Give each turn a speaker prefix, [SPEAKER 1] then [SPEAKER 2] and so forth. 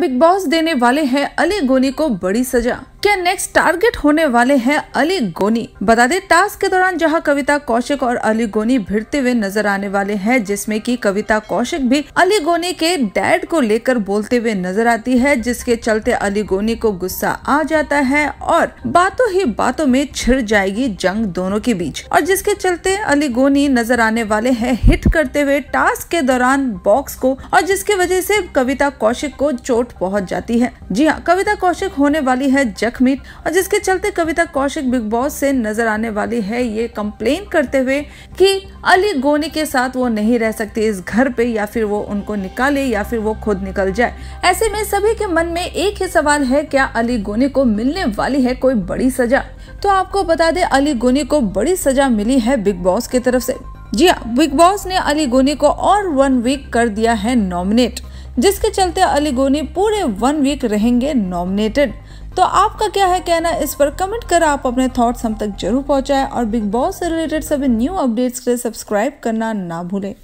[SPEAKER 1] big boss देने वाले हैं अली गोनी को बड़ी सजा क्या नेक्स्ट टारगेट होने वाले हैं अली गोनी बता दे टास्क के दौरान जहां कविता कौशिक और अली गोनी भिड़ते हुए नजर आने वाले हैं जिसमें कि कविता कौशिक भी अली गोनी के डैड को लेकर बोलते हुए नजर आती है जिसके चलते अली गोनी को गुस्सा आ जाता है और बातों ही बातों में छिड़ जाएगी जंग दोनों के बीच और जिसके चलते अली गोनी नजर आने वाले है हिट करते हुए टास्क के दौरान बॉक्स को और जिसके वजह से कविता कौशिक को चोट चोट पहुंच जाती है जी हाँ कविता कौशिक होने वाली है जख्मी और जिसके चलते कविता कौशिक बिग बॉस से नजर आने वाली है ये कंप्लेन करते हुए कि अली गोनी के साथ वो नहीं रह सकती इस घर पे या फिर वो उनको निकाले या फिर वो खुद निकल जाए ऐसे में सभी के मन में एक ही सवाल है क्या अली गोनी को मिलने वाली है कोई बड़ी सजा तो आपको बता दे अली गोनी को बड़ी सजा मिली है बिग बॉस की तरफ से जी हाँ बिग बॉस ने अली गोनी को और वन वीक कर दिया है नॉमिनेट जिसके चलते अली गोनी पूरे वन वीक रहेंगे नॉमिनेटेड तो आपका क्या है कहना इस पर कमेंट कर आप अपने थॉट्स हम तक जरूर पहुंचाएं और बिग बॉस से रिलेटेड सभी न्यू अपडेट्स के लिए सब्सक्राइब करना ना भूलें